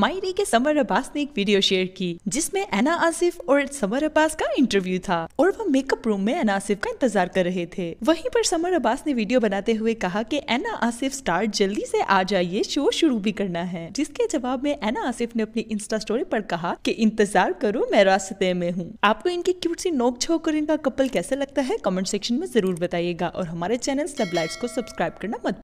मायरी के समर अब्बास ने एक वीडियो शेयर की जिसमें एना आसिफ और समर अब्बास का इंटरव्यू था और वह मेकअप रूम में एना आसिफ का इंतजार कर रहे थे वहीं पर समर अब्बास ने वीडियो बनाते हुए कहा कि एना आसिफ स्टार जल्दी से आ जाइए शो शुरू भी करना है जिसके जवाब में एना आसिफ ने अपनी इंस्टा स्टोरी पर कहा कि इंतजार करो मैं रास्ते में हूँ आपको इनकी क्यूट सी नोक छोक और इनका कपल कैसा लगता है कमेंट सेक्शन में जरूर बताइएगा और हमारे चैनल सब लाइफ को सब्सक्राइब करना मत